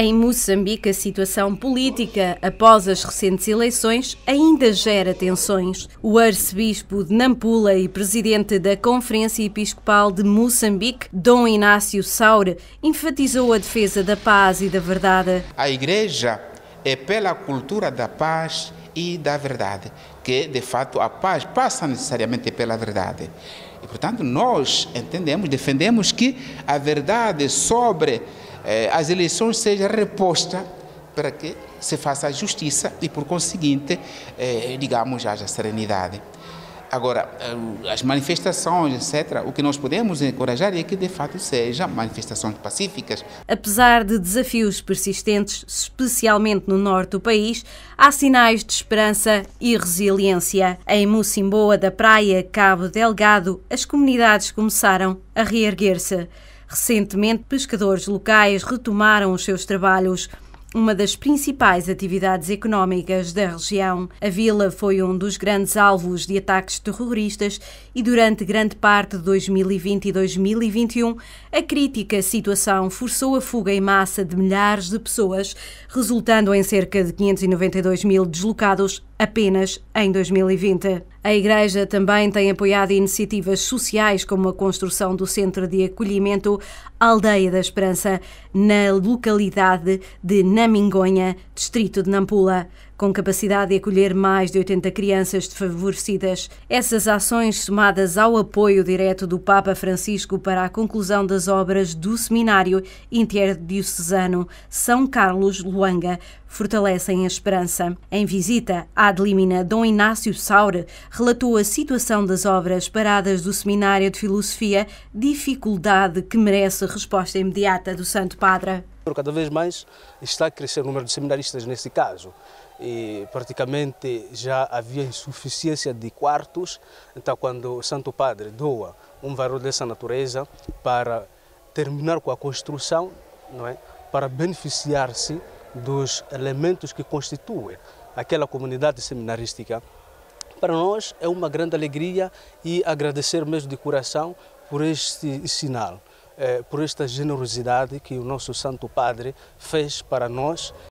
Em Moçambique, a situação política após as recentes eleições ainda gera tensões. O arcebispo de Nampula e presidente da Conferência Episcopal de Moçambique, Dom Inácio Saure, enfatizou a defesa da paz e da verdade. A Igreja é pela cultura da paz e da verdade, que de fato a paz passa necessariamente pela verdade. E portanto, nós entendemos, defendemos que a verdade sobre é, as eleições seja reposta para que se faça a justiça e, por conseguinte, é, digamos, haja serenidade. Agora, é, as manifestações, etc., o que nós podemos encorajar é que de fato sejam manifestações pacíficas. Apesar de desafios persistentes, especialmente no norte do país, há sinais de esperança e resiliência. Em Mocimboa da Praia, Cabo Delgado, as comunidades começaram a reerguer-se. Recentemente, pescadores locais retomaram os seus trabalhos uma das principais atividades económicas da região. A vila foi um dos grandes alvos de ataques terroristas e durante grande parte de 2020 e 2021, a crítica situação forçou a fuga em massa de milhares de pessoas, resultando em cerca de 592 mil deslocados apenas em 2020. A Igreja também tem apoiado iniciativas sociais como a construção do Centro de Acolhimento Aldeia da Esperança, na localidade de Namingonha, distrito de Nampula com capacidade de acolher mais de 80 crianças desfavorecidas. Essas ações, somadas ao apoio direto do Papa Francisco para a conclusão das obras do Seminário Interdiocesano São Carlos Luanga, fortalecem a esperança. Em visita à Adlimina, Dom Inácio Saure relatou a situação das obras paradas do Seminário de Filosofia, dificuldade que merece resposta imediata do Santo Padre. Pero cada vez mais está a crescer o número de seminaristas nesse caso. E praticamente já havia insuficiência de quartos, então quando o Santo Padre doa um valor dessa natureza para terminar com a construção, não é? para beneficiar-se dos elementos que constituem aquela comunidade seminarística. Para nós é uma grande alegria e agradecer mesmo de coração por este sinal. Eh, por esta generosidade que o nosso Santo Padre fez para nós